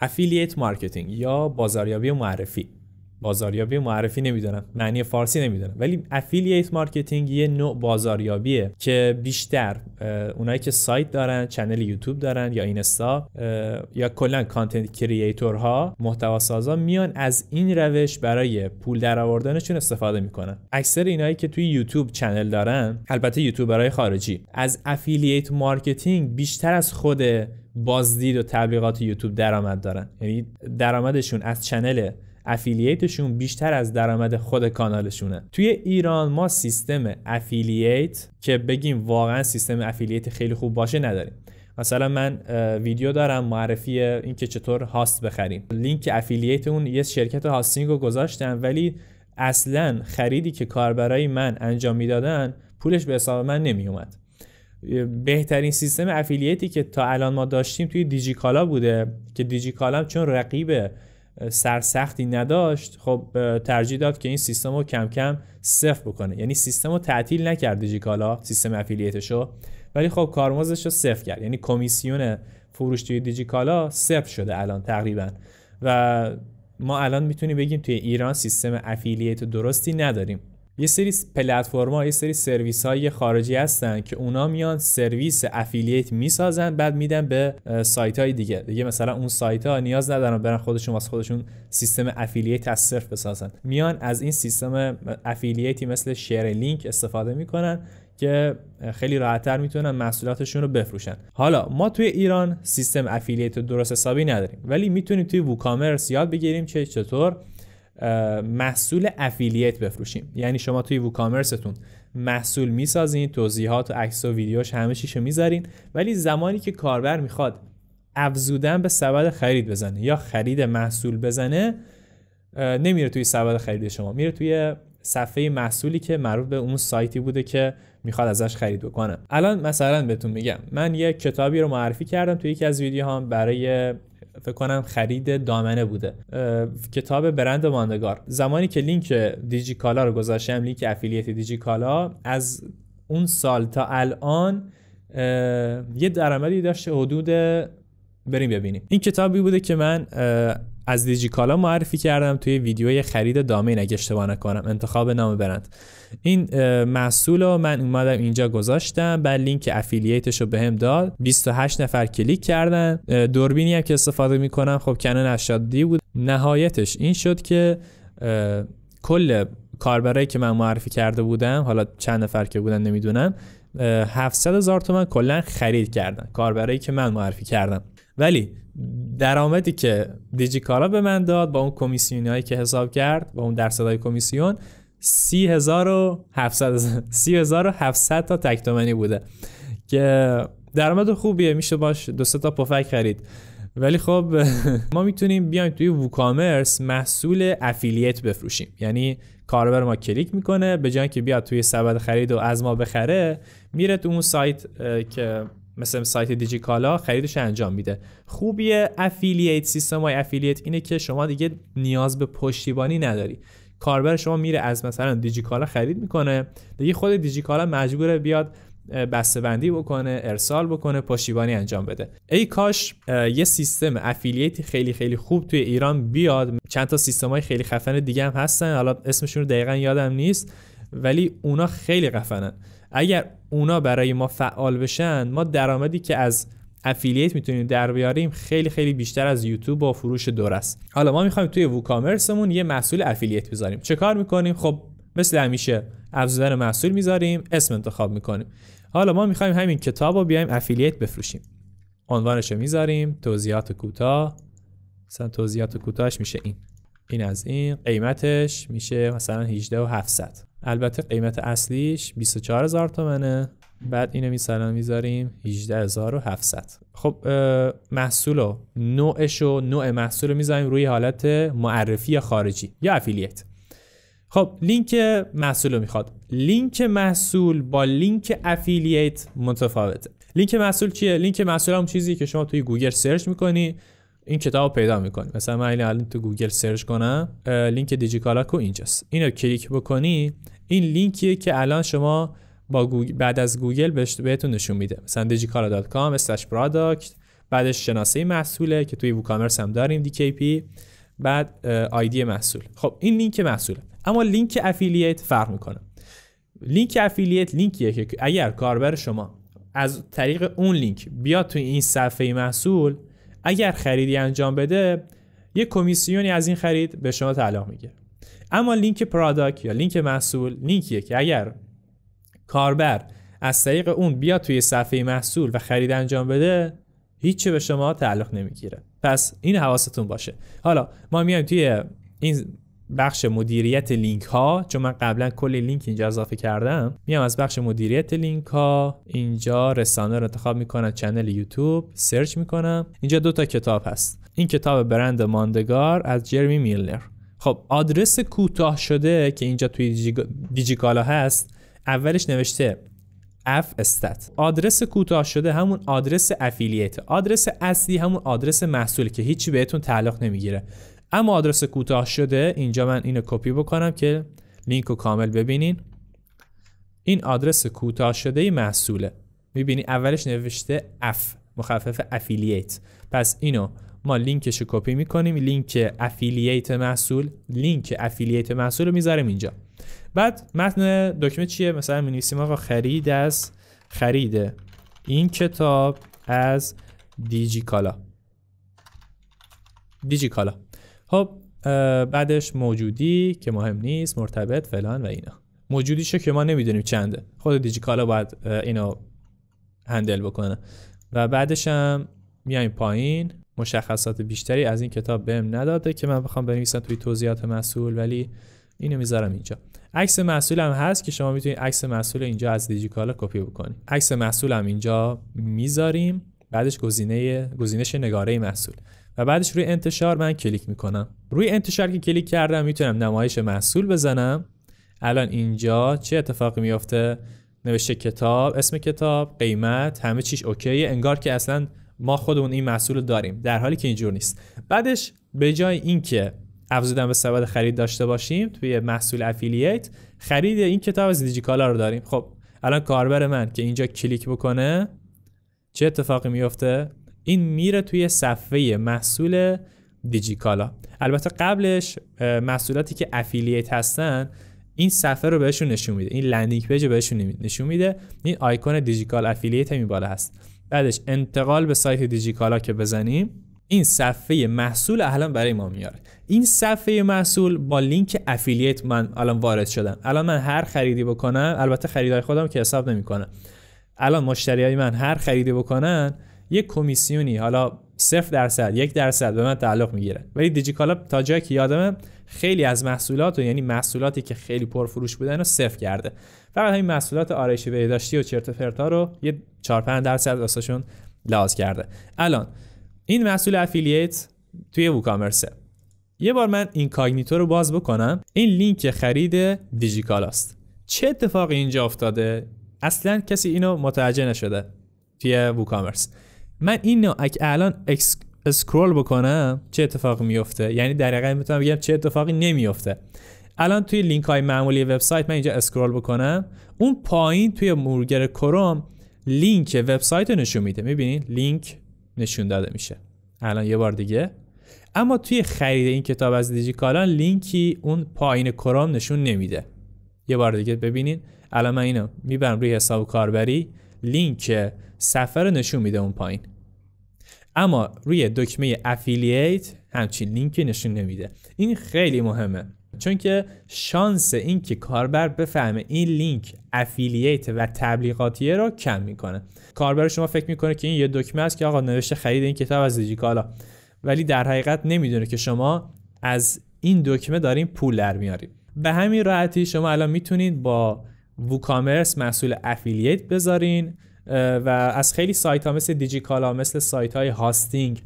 افیلیت مارکتینگ یا بازاریابی و معرفی بازاریابی معرفی نمیدونم معنی فارسی نمیدونم ولی افیلیت مارکتینگ یه نوع بازاریابیه که بیشتر اونایی که سایت دارن چنل یوتیوب دارن یا اینستا یا کلا کانتنت کریئتورها محتوا سازا میان از این روش برای پول درآوردنشون استفاده میکنن اکثر اینایی که توی یوتیوب چنل دارن البته برای خارجی از افیلیت مارکتینگ بیشتر از خود بازدید و تبلیغات یوتیوب درآمد دارن یعنی درآمدشون از چنل افیلیتشون بیشتر از درآمد خود کانالشونه توی ایران ما سیستم افیلیت که بگیم واقعا سیستم افیلیت خیلی خوب باشه نداریم مثلا من ویدیو دارم معرفی اینکه چطور هاست بخریم لینک افیلیت اون یه شرکت هاستینگ رو گذاشتم ولی اصلا خریدی که کاربرای من انجام میدادن پولش به حساب من نمیومد بهترین سیستم افیلیتی که تا الان ما داشتیم توی دیجیکالا بوده که دیجیکالا چون رقیب سرسختی نداشت خب ترجیح داد که این سیستم رو کم کم صفر بکنه یعنی سیستم رو تعطیل نکرد دیجیکالا سیستم افیلیتش ولی خب کارمزدش رو صفر کرد یعنی کمیسیون فروش توی دیجیکالا صفر شده الان تقریبا و ما الان میتونیم بگیم توی ایران سیستم افیلیت درستی نداریم یه سری پلتفرما یه سری سرویس های خارجی هستن که اونا میان سرویس افیلیت میسازن بعد میدن به سایت های دیگه دیگه مثلا اون سایت ها نیاز ندارن برن خودشون واسه خودشون سیستم افیلیت از صرف بسازن میان از این سیستم افیلیتی مثل شیر لینک استفاده میکنن که خیلی راحتتر میتونن محصولاتشون رو بفروشن حالا ما توی ایران سیستم افیلیت درست حسابی نداریم ولی میتونیم توی ووکامرس یاد بگیریم چه چطور محصول افیلیت بفروشیم یعنی شما توی ووکامرستون محصول میسازین توضیحات و عکس و ویدیوش همه چیشو میذارین ولی زمانی که کاربر میخواد افزودن به سبد خرید بزنه یا خرید محصول بزنه نمیره توی سبد خرید شما میره توی صفحه محصولی که معروف به اون سایتی بوده که میخواد ازش خرید بکنه الان مثلا بهتون میگم من یه کتابی رو معرفی کردم توی یکی از ویدیوهام برای فکر کنم خرید دامنه بوده کتاب برند ماندگار زمانی که لینک دیجی کالا رو گذاشتم لینک افیلیت دیجی کالا از اون سال تا الان یه درآمدی داشته حدود بریم ببینیم این کتابی بوده که من از دیجیکالا معرفی کردم توی ویدیوی خرید دامین اگه اشتباه نکنم انتخاب نام برند این محصول رو من اومدم اینجا گذاشتم بعد لینک افیلیتش رو بهم داد 28 نفر کلیک کردن دوربینی هم که استفاده میکنم خب کنن 80 بود نهایتش این شد که کل کاربرایی که من معرفی کرده بودم حالا چند نفر که بودن نمیدونم 700 هزار تومن کلا خرید کردن کاربرایی که من معرفی کردم ولی درآمدی که دیجیکالا به من داد با اون کمیسیونی هایی که حساب کرد با اون درصدهای کمیسیون 30700 30700 تا تکتومنی بوده که درآمد خوبیه میشه باش دو تا پفک خرید ولی خب ما میتونیم بیایم توی ووکامرس محصول افیلیت بفروشیم یعنی کاربر ما کلیک میکنه به جای که بیاد توی سبد خرید و از ما بخره میره تو اون سایت که مثل سایت دیجیکالا خریدش انجام میده خوبیه افیلیت سیستم های اینه که شما دیگه نیاز به پشتیبانی نداری کاربر شما میره از مثلا دیجیکالا خرید میکنه دیگه خود دیجیکالا مجبوره بیاد بسته بندی بکنه ارسال بکنه پشتیبانی انجام بده ای کاش یه سیستم افیلیت خیلی خیلی خوب توی ایران بیاد چند تا سیستم های خیلی خفن دیگه هم هستن حالا اسمشون رو دقیقا یادم نیست ولی اونا خیلی قفنن اگر اونا برای ما فعال بشن ما درآمدی که از افیلیت میتونیم در بیاریم خیلی خیلی بیشتر از یوتیوب و فروش دور است حالا ما میخوایم توی ووکامرسمون یه محصول افیلیت بذاریم چه کار میکنیم خب مثل همیشه افزودن محصول میذاریم اسم انتخاب میکنیم حالا ما میخوایم همین کتاب رو بیایم افیلیت بفروشیم عنوانش رو میذاریم توضیحات کوتاه مثلا توضیحات کوتاهش میشه این این از این قیمتش میشه مثلا 18 و 700 البته قیمت اصلیش 24000 تومنه بعد اینو مثلا میذاریم 700 خب محصول و نوعش و نوع محصول رو میذاریم روی حالت معرفی خارجی یا افیلیت خب لینک محصول رو میخواد لینک محصول با لینک افیلیت متفاوته لینک محصول چیه لینک محصول هم چیزی که شما توی گوگل سرچ میکنی این کتاب رو پیدا میکنی مثلا من الان تو گوگل سرچ کنم لینک کو اینجاست اینو کلیک بکنی این لینکیه که الان شما با بعد از گوگل بهتون نشون میده مثلا digicala.com product بعدش شناسه محصوله که توی ووکامرس هم داریم DKP بعد آیدی محصول خب این لینک محصوله اما لینک افیلیت فرق میکنه لینک افیلیت لینکیه که اگر کاربر شما از طریق اون لینک بیاد توی این صفحه محصول اگر خریدی انجام بده یه کمیسیونی از این خرید به شما تعلق میگه اما لینک پراداکت یا لینک محصول لینکیه که اگر کاربر از طریق اون بیاد توی صفحه محصول و خرید انجام بده هیچی به شما تعلق نمیگیره پس این حواستون باشه حالا ما میایم توی این بخش مدیریت لینک ها چون من قبلا کلی لینک اینجا اضافه کردم میام از بخش مدیریت لینک ها اینجا رسانه رو انتخاب میکنم چنل یوتیوب سرچ میکنم اینجا دو تا کتاب هست این کتاب برند ماندگار از جرمی میلر خب آدرس کوتاه شده که اینجا توی دیجیکالا هست اولش نوشته اف استت آدرس کوتاه شده همون آدرس افیلیت آدرس اصلی همون آدرس محصول که هیچی بهتون تعلق نمیگیره اما آدرس کوتاه شده اینجا من اینو کپی بکنم که لینک رو کامل ببینین این آدرس کوتاه شده محصوله میبینی اولش نوشته اف مخفف افیلیت پس اینو ما لینکش رو کپی میکنیم لینک افیلیت محصول لینک افیلیت محصول رو میذاریم اینجا بعد متن دکمه چیه مثلا مینویسیم آقا خرید از خرید این کتاب از دیجی کالا دیجی کالا خب بعدش موجودی که مهم نیست مرتبط فلان و اینا موجودیشو که ما نمیدونیم چنده خود دیجیکالا باید اینو هندل بکنه و بعدش هم میایم پایین مشخصات بیشتری از این کتاب بهم نداده که من بخوام بنویسم توی توضیحات مسئول ولی اینو میذارم اینجا عکس مسئول هم هست که شما میتونید عکس مسئول اینجا از دیجیکالا کپی بکنید عکس محصول هم اینجا میذاریم بعدش گزینه گزینش نگاره مسئول و بعدش روی انتشار من کلیک میکنم روی انتشار که کلیک کردم میتونم نمایش محصول بزنم الان اینجا چه اتفاقی میافته نوشته کتاب اسم کتاب قیمت همه چیش اوکیه انگار که اصلا ما خودمون این محصول رو داریم در حالی که اینجور نیست بعدش به جای اینکه افزودن به سبد خرید داشته باشیم توی محصول افیلیت خرید این کتاب از دیجیکالا رو داریم خب الان کاربر من که اینجا کلیک بکنه چه اتفاقی میفته این میره توی صفحه محصول دیجیکالا البته قبلش محصولاتی که افیلیت هستن این صفحه رو بهشون نشون میده این لندینگ پیج رو بهشون نشون میده این آیکون دیجیکال افیلیت هم بالا هست بعدش انتقال به سایت دیجیکالا که بزنیم این صفحه محصول الان برای ما میاره این صفحه محصول با لینک افیلیت من الان وارد شدم الان من هر خریدی بکنم البته خریدای خودم که حساب نمیکنه. الان مشتریای من هر خریدی بکنن یک کمیسیونی حالا 0 درصد یک درصد به من تعلق میگیره ولی دیجیکالا تا جایی که یادمه خیلی از محصولات و یعنی محصولاتی که خیلی پرفروش بودن رو صفر کرده فقط همین محصولات آرایشی بهداشتی و چرت فرتا رو یه 4 5 درصد واسهشون لحاظ کرده الان این محصول افیلیت توی ووکامرسه یه بار من این کاگنیتو رو باز بکنم این لینک خرید است چه اتفاقی اینجا افتاده اصلا کسی اینو متوجه نشده توی ووکامرس من اینو اگه الان اکس... اسکرول بکنم چه اتفاقی میفته یعنی در واقع میتونم بگم چه اتفاقی نمیفته الان توی لینک های معمولی وبسایت من اینجا اسکرول بکنم اون پایین توی مرورگر کروم لینک وبسایت رو نشون میده میبینین لینک نشون داده میشه الان یه بار دیگه اما توی خرید این کتاب از کالا لینکی اون پایین کروم نشون نمیده یه بار دیگه ببینین الان من اینو میبرم روی حساب کاربری لینک سفر نشون میده اون پایین اما روی دکمه افیلیت همچین لینکی نشون نمیده این خیلی مهمه چون که شانس اینکه کاربر بفهمه این لینک افیلیت و تبلیغاتیه رو کم میکنه کاربر شما فکر میکنه که این یه دکمه است که آقا نوشته خرید این کتاب از دیجیکالا ولی در حقیقت نمیدونه که شما از این دکمه دارین پول در میارید به همین راحتی شما الان میتونید با ووکامرس محصول افیلیت بذارین و از خیلی سایت ها مثل دیجیکالا مثل سایت های هاستینگ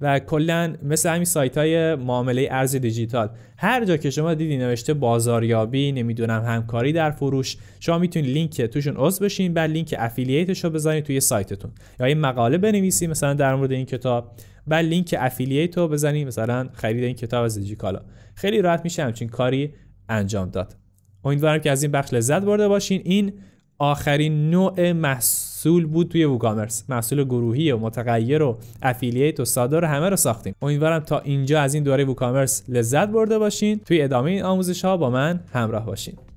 و کلا مثل همین سایت های معامله ارز دیجیتال هر جا که شما دیدی نوشته بازاریابی نمیدونم همکاری در فروش شما میتونید لینک توشون عضو بشین بعد لینک افیلیتش رو بزنید توی سایتتون یا این مقاله بنویسی مثلا در مورد این کتاب بعد لینک افیلیت رو بزنید مثلا خرید این کتاب از دیجیکالا خیلی راحت میشه همچین کاری انجام داد امیدوارم که از این بخش لذت برده باشین این آخرین نوع محصول بود توی ووکامرس محصول گروهی و متغیر و افیلیت و ساده رو همه رو ساختیم امیدوارم تا اینجا از این دوره ووکامرس لذت برده باشین توی ادامه این آموزش ها با من همراه باشین